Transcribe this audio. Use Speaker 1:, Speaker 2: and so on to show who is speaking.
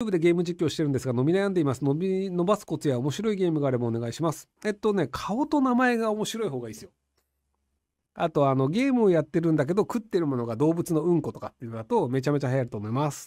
Speaker 1: YouTube でゲーム実況してるんですが伸び悩んでいます伸び伸ばすコツや面白いゲームがあればお願いしますえっとね顔と名前が面白い方がいいですよあとあのゲームをやってるんだけど食ってるものが動物のうんことかっていうのだとめちゃめちゃ流行ると思います